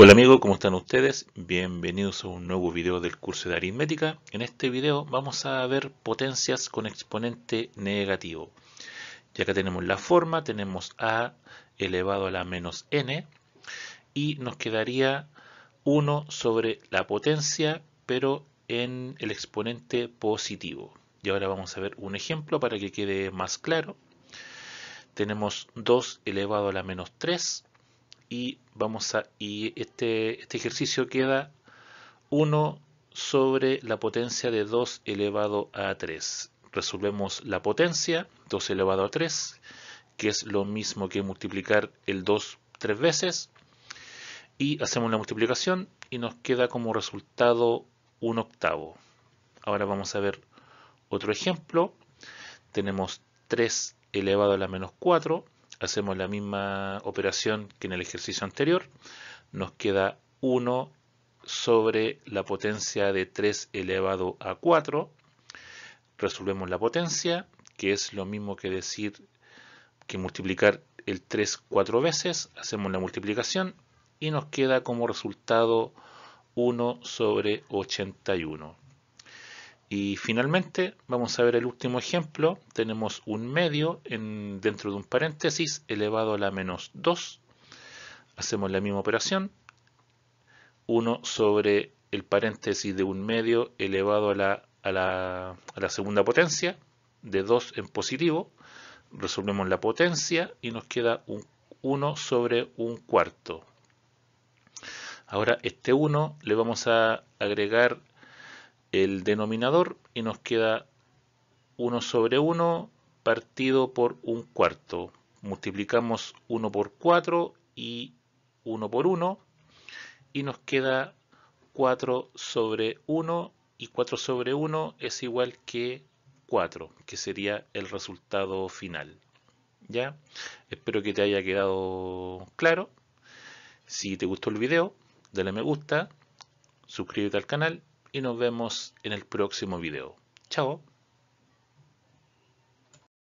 Hola amigos, ¿cómo están ustedes? Bienvenidos a un nuevo video del curso de aritmética. En este video vamos a ver potencias con exponente negativo. Ya que tenemos la forma, tenemos a elevado a la menos n y nos quedaría 1 sobre la potencia, pero en el exponente positivo. Y ahora vamos a ver un ejemplo para que quede más claro. Tenemos 2 elevado a la menos 3 y vamos a y este, este ejercicio queda 1 sobre la potencia de 2 elevado a 3. Resolvemos la potencia, 2 elevado a 3, que es lo mismo que multiplicar el 2 tres veces. Y hacemos la multiplicación y nos queda como resultado un octavo. Ahora vamos a ver otro ejemplo. Tenemos 3 elevado a la menos 4 hacemos la misma operación que en el ejercicio anterior, nos queda 1 sobre la potencia de 3 elevado a 4. Resolvemos la potencia, que es lo mismo que decir que multiplicar el 3 cuatro veces, hacemos la multiplicación y nos queda como resultado 1 sobre 81. Y finalmente vamos a ver el último ejemplo. Tenemos un medio dentro de un paréntesis elevado a la menos 2. Hacemos la misma operación. 1 sobre el paréntesis de un medio elevado a la, segunda potencia, de 2 en positivo. Resolvemos la potencia y nos queda un 1 sobre un cuarto. Ahora este 1 le vamos a agregar el denominador y nos queda 1 sobre 1 partido por un cuarto. Multiplicamos 1 por 4 y 1 por 1 y nos queda 4 sobre 1 y 4 sobre 1 es igual que 4, que sería el resultado final. ¿Ya? Espero que te haya quedado claro. Si te gustó el video, dale me gusta, suscríbete al canal y nos vemos en el próximo video. Chao.